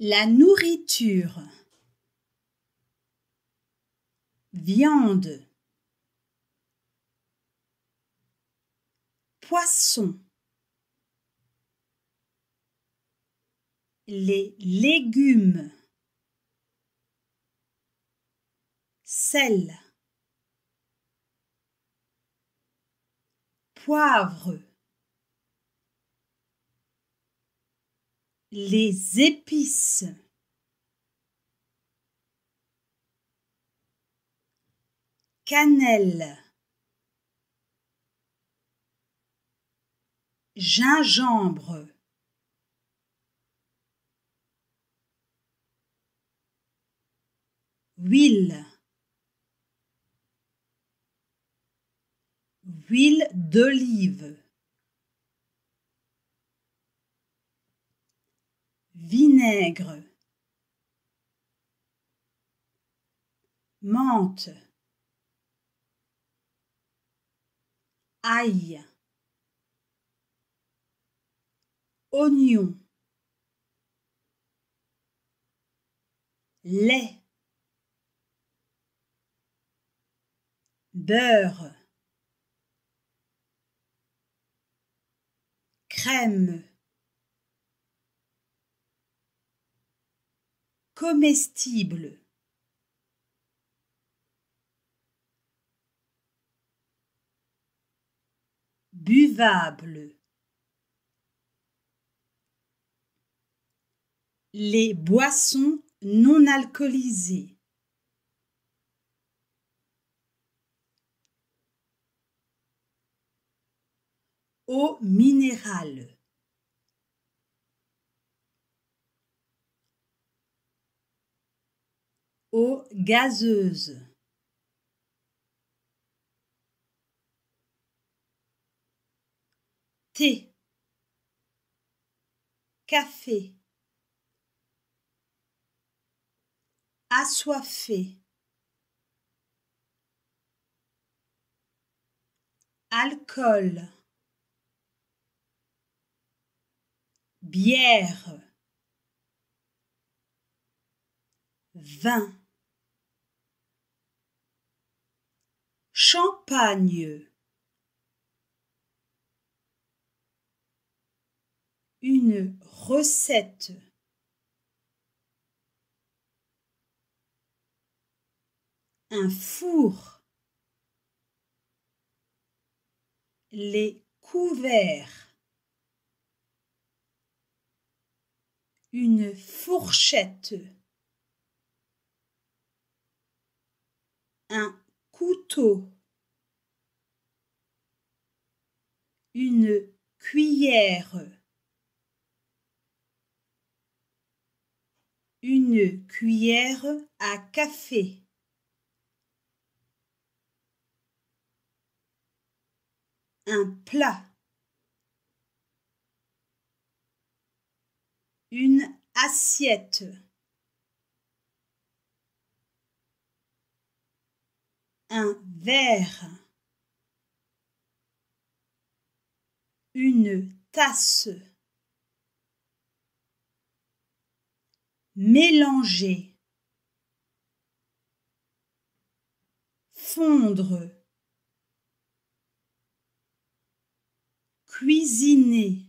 La nourriture. Viande. Poisson. Les légumes. Sel. Poivre. les épices. Cannelle. Gingembre. Huile. Huile d'olive. vinaigre, menthe, ail, oignon, lait, beurre, crème, comestible. Buvable. Les boissons non alcoolisées. Eau minérale. eau gazeuse. Thé, café, assoiffé, alcool, bière. vin champagne une recette un four les couverts une fourchette un couteau, une cuillère, une cuillère à café. Un plat. Une assiette. un verre, une tasse, mélanger, fondre, cuisiner,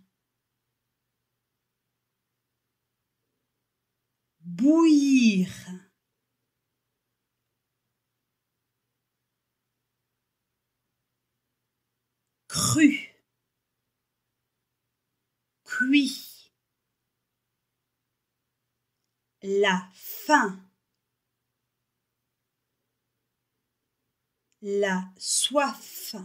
bouillir. La faim. La soif.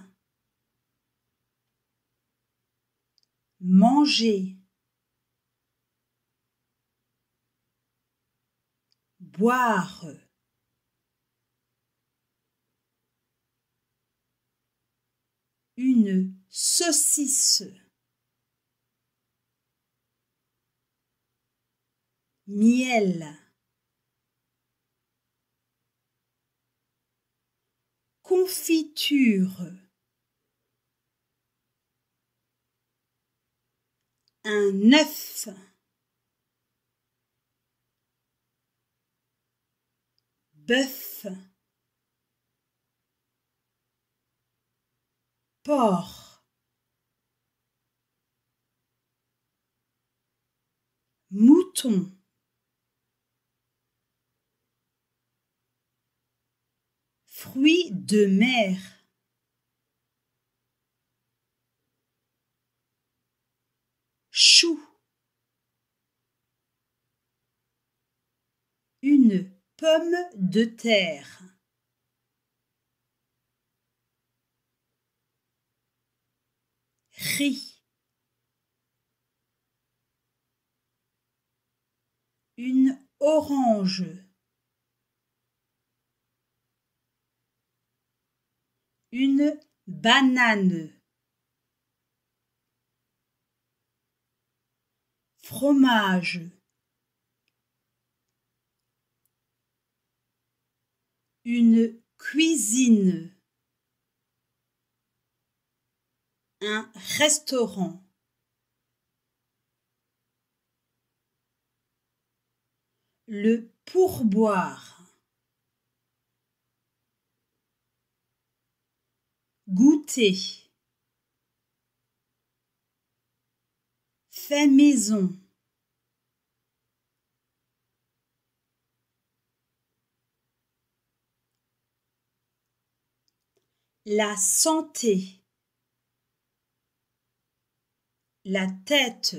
Manger. Boire. Une saucisse. miel. Confiture. Un œuf. Bœuf. Porc. mouton Fruit de mer. Chou. Une pomme de terre. Riz. Une orange. une banane. Fromage. Une cuisine. Un restaurant. Le pourboire. goûter, fait maison, la santé, la tête,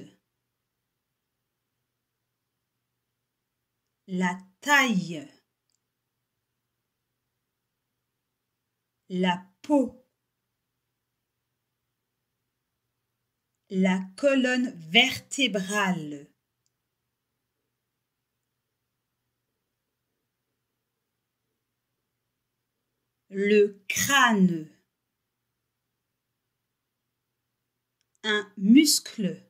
la taille, la peau. la colonne vertébrale. Le crâne. Un muscle.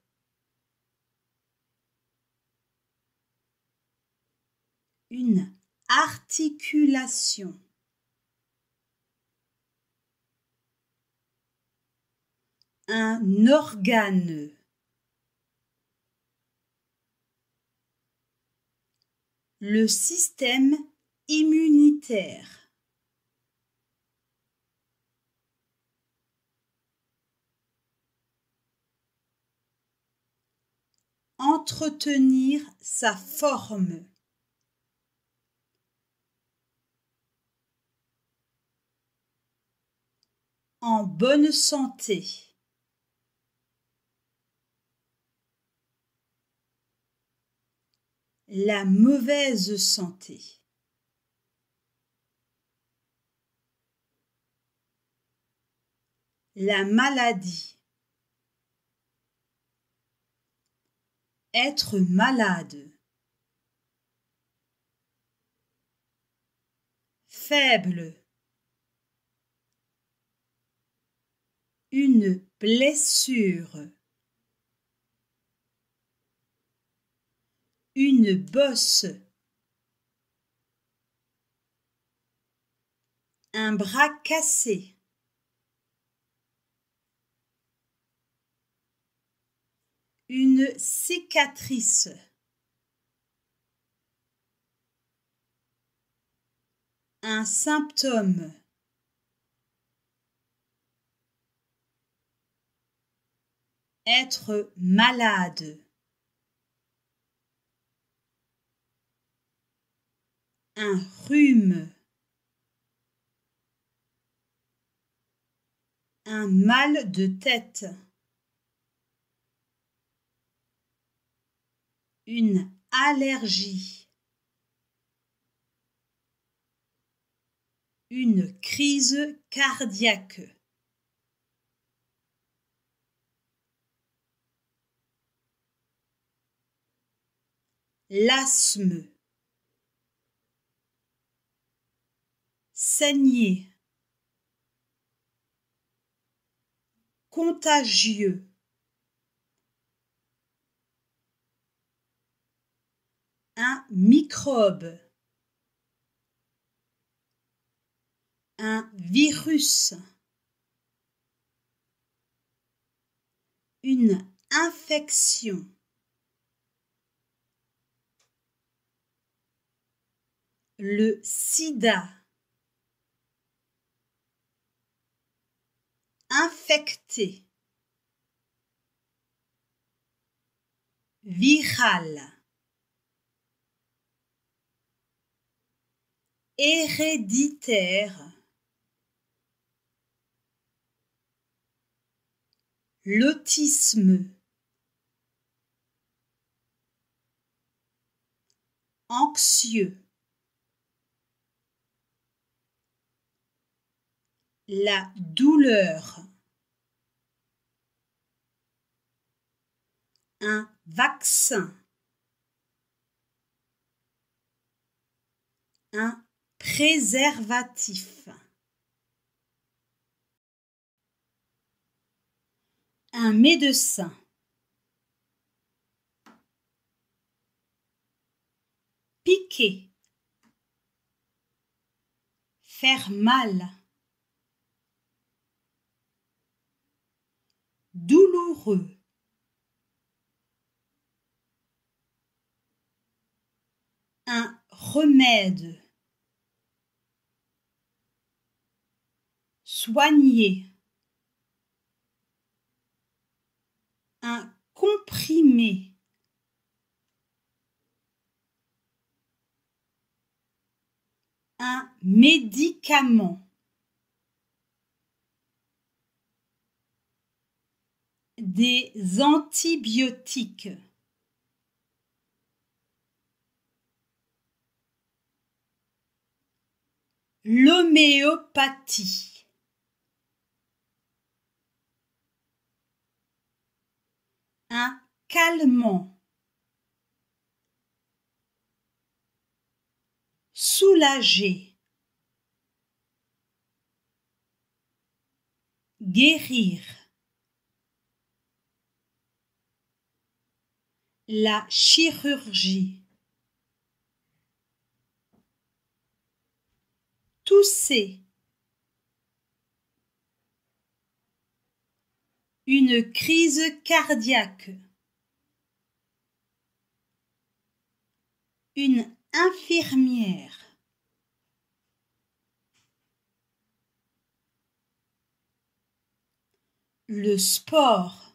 Une articulation. un organe. Le système immunitaire. Entretenir sa forme. En bonne santé. la mauvaise santé. La maladie. Être malade. Faible. Une blessure. une bosse, un bras cassé, une cicatrice. un symptôme. Être malade. un rhume, un mal de tête, une allergie, une crise cardiaque. L'asthme. saigner contagieux un microbe un virus une infection le sida viral héréditaire l'autisme anxieux la douleur un vaccin. Un préservatif. Un médecin. Piquer. Faire mal. Douloureux. un remède. Soigner. Un comprimé. Un médicament. Des antibiotiques. L'homéopathie. Un calmant. Soulager. Guérir. La chirurgie. tousser une crise cardiaque une infirmière le sport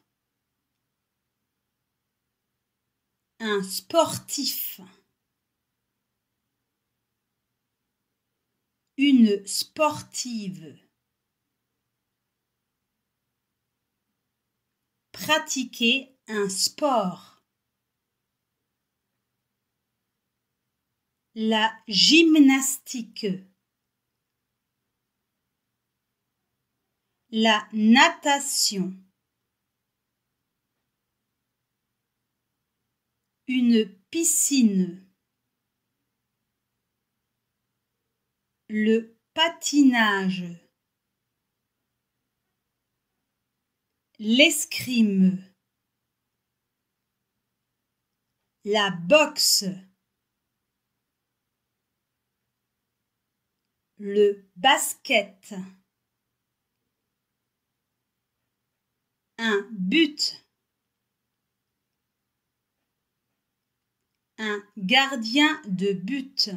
un sportif une sportive. Pratiquer un sport. La gymnastique. La natation. Une piscine. le patinage, l'escrime, la boxe, le basket, un but, un gardien de but.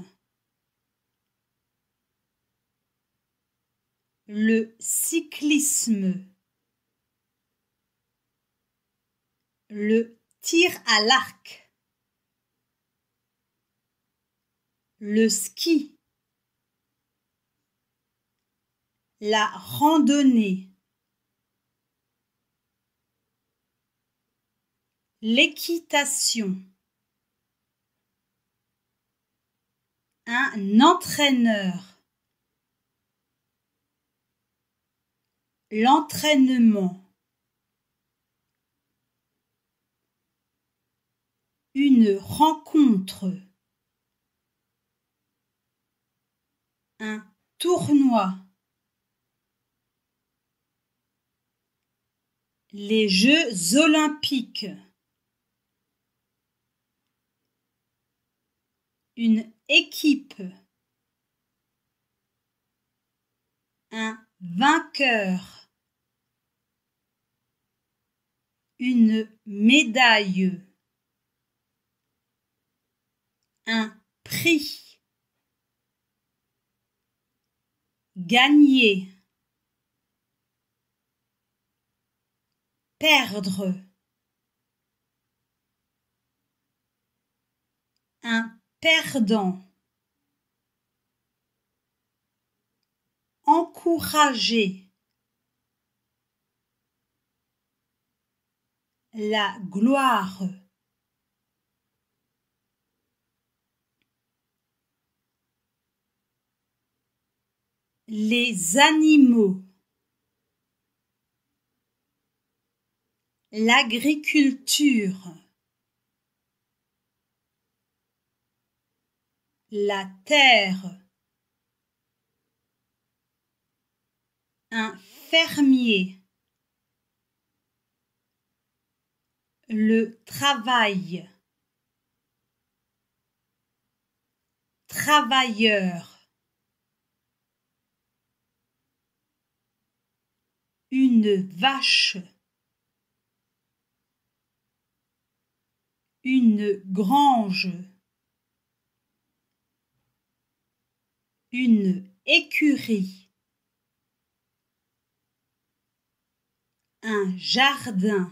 le cyclisme, le tir à l'arc, le ski, la randonnée, l'équitation, un entraîneur, L'entraînement. Une rencontre. Un tournoi. Les Jeux olympiques. Une équipe. Un vainqueur. une médaille, un prix, gagner, perdre, un perdant, encourager. la gloire. Les animaux. L'agriculture. La terre. Un fermier. le travail. Travailleur. Une vache. Une grange. Une écurie. Un jardin.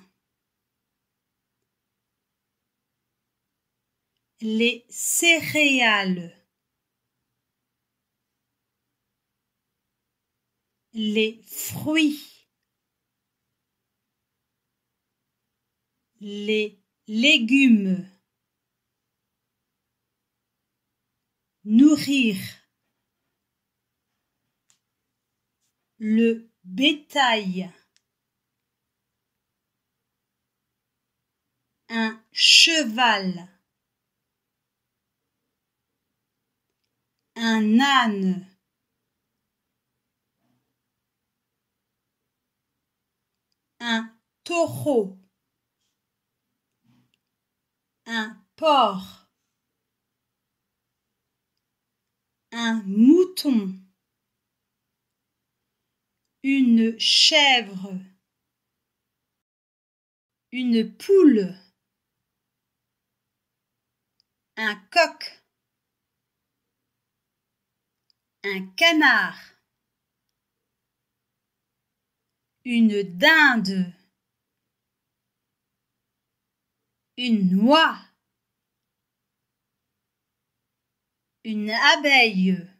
les céréales, les fruits, les légumes, nourrir, le bétail, un cheval. un âne. Un taureau. Un porc. Un mouton. Une chèvre. Une poule. Un coq un canard, une dinde, une noix, une abeille.